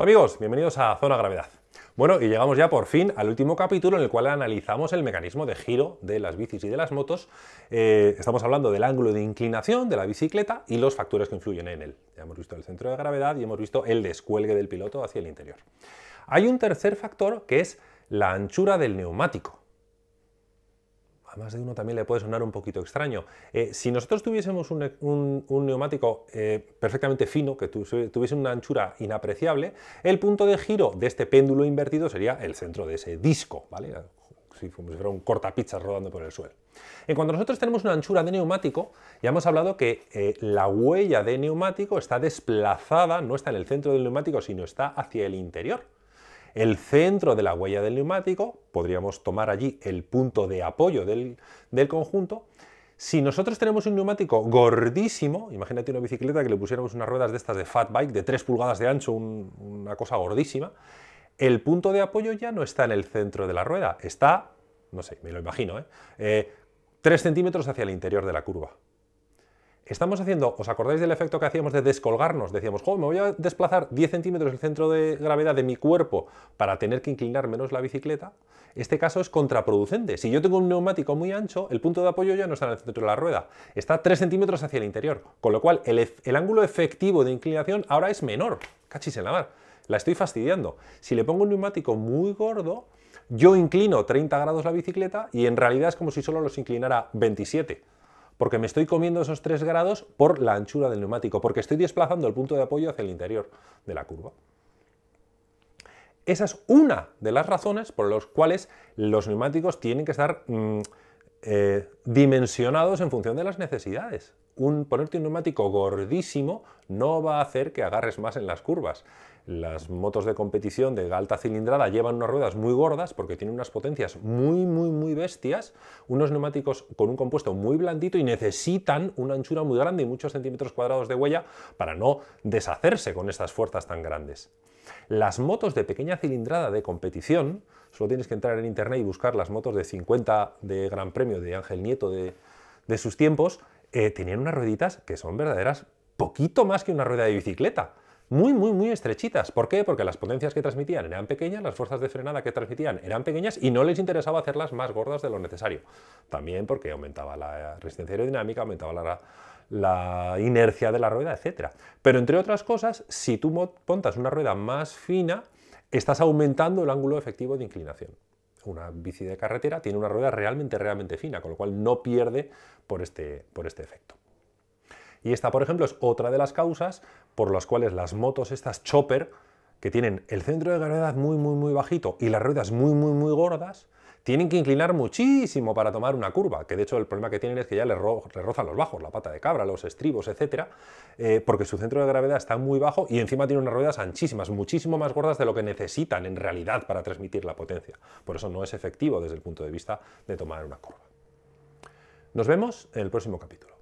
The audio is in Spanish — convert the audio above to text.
Hola amigos, bienvenidos a Zona Gravedad. Bueno, y llegamos ya por fin al último capítulo en el cual analizamos el mecanismo de giro de las bicis y de las motos. Eh, estamos hablando del ángulo de inclinación de la bicicleta y los factores que influyen en él. Ya hemos visto el centro de gravedad y hemos visto el descuelgue del piloto hacia el interior. Hay un tercer factor que es la anchura del neumático más de uno también le puede sonar un poquito extraño. Eh, si nosotros tuviésemos un, neumático eh, perfectamente fino, que tuviese una anchura inapreciable, el punto de giro de este péndulo invertido sería el centro de ese disco, ¿vale? Si, como fuera un cortapizzas rodando por el suelo. En cuanto nosotros tenemos una anchura de neumático, ya hemos hablado que eh, la huella de neumático está desplazada, no está en el centro del neumático, sino está hacia el interior el centro de la huella del neumático, podríamos tomar allí el punto de apoyo del, conjunto, si nosotros tenemos un neumático gordísimo, imagínate una bicicleta que le pusiéramos unas ruedas de estas de fat bike, de 3 pulgadas de ancho, una cosa gordísima, el punto de apoyo ya no está en el centro de la rueda, está, no sé, me lo imagino, 3 ¿eh? Eh, centímetros hacia el interior de la curva estamos haciendo, ¿os acordáis del efecto que hacíamos de descolgarnos? Decíamos, jo, me voy a desplazar 10 centímetros el centro de gravedad de mi cuerpo para tener que inclinar menos la bicicleta. Este caso es contraproducente. Si yo tengo un neumático muy ancho, el punto de apoyo ya no está en el centro de la rueda, está 3 centímetros hacia el interior, con lo cual el, ángulo efectivo de inclinación ahora es menor. Cachis en la mar. La estoy fastidiando. Si le pongo un neumático muy gordo, yo inclino 30 grados la bicicleta y en realidad es como si solo los inclinara 27 porque me estoy comiendo esos 3 grados por la anchura del neumático, porque estoy desplazando el punto de apoyo hacia el interior de la curva. Esa es una de las razones por las cuales los neumáticos tienen que estar mm, eh, dimensionados en función de las necesidades. Un, ponerte un neumático gordísimo no va a hacer que agarres más en las curvas. Las motos de competición de alta cilindrada llevan unas ruedas muy gordas porque tienen unas potencias muy, muy, muy bestias, unos neumáticos con un compuesto muy blandito y necesitan una anchura muy grande y muchos centímetros cuadrados de huella para no deshacerse con estas fuerzas tan grandes. Las motos de pequeña cilindrada de competición, solo tienes que entrar en internet y buscar las motos de 50 de Gran Premio de Ángel Nieto de, sus tiempos, eh, tenían unas rueditas que son verdaderas poquito más que una rueda de bicicleta muy, muy, muy estrechitas. ¿Por qué? Porque las potencias que transmitían eran pequeñas, las fuerzas de frenada que transmitían eran pequeñas y no les interesaba hacerlas más gordas de lo necesario. También porque aumentaba la resistencia aerodinámica, aumentaba la, inercia de la rueda, etc. Pero entre otras cosas, si tú montas una rueda más fina, estás aumentando el ángulo efectivo de inclinación una bici de carretera tiene una rueda realmente, realmente fina, con lo cual no pierde este, por este efecto. Y esta, por ejemplo, es otra de las causas por las cuales las motos, estas chopper, que tienen el centro de gravedad muy, muy, muy bajito y las ruedas muy, muy, muy gordas, tienen que inclinar muchísimo para tomar una curva, que de hecho el problema que tienen es que ya les, rozan los bajos, la pata de cabra, los estribos, etc., eh, porque su centro de gravedad está muy bajo y encima tiene unas ruedas anchísimas, muchísimo más gordas de lo que necesitan en realidad para transmitir la potencia. Por eso no es efectivo desde el punto de vista de tomar una curva. Nos vemos en el próximo capítulo.